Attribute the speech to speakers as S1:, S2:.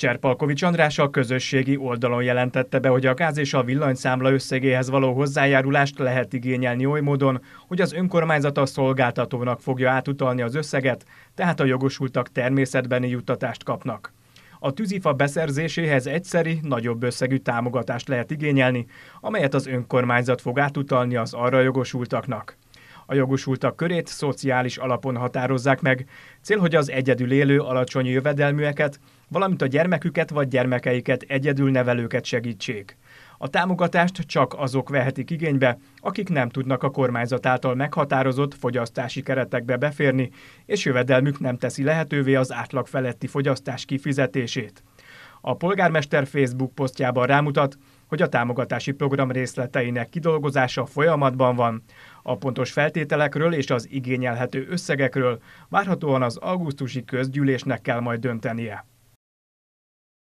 S1: Cserpalkovics András a közösségi oldalon jelentette be, hogy a gáz és a villanyszámla összegéhez való hozzájárulást lehet igényelni oly módon, hogy az önkormányzat a szolgáltatónak fogja átutalni az összeget, tehát a jogosultak természetbeni juttatást kapnak. A tűzifa beszerzéséhez egyszeri, nagyobb összegű támogatást lehet igényelni, amelyet az önkormányzat fog átutalni az arra jogosultaknak. A jogosultak körét szociális alapon határozzák meg. Cél, hogy az egyedül élő, alacsony jövedelműeket, valamint a gyermeküket vagy gyermekeiket egyedül nevelőket segítsék. A támogatást csak azok vehetik igénybe, akik nem tudnak a kormányzat által meghatározott fogyasztási keretekbe beférni, és jövedelmük nem teszi lehetővé az átlag feletti fogyasztás kifizetését. A polgármester Facebook posztjában rámutat, hogy a támogatási program részleteinek kidolgozása folyamatban van. A pontos feltételekről és az igényelhető összegekről várhatóan az augusztusi közgyűlésnek kell majd döntenie.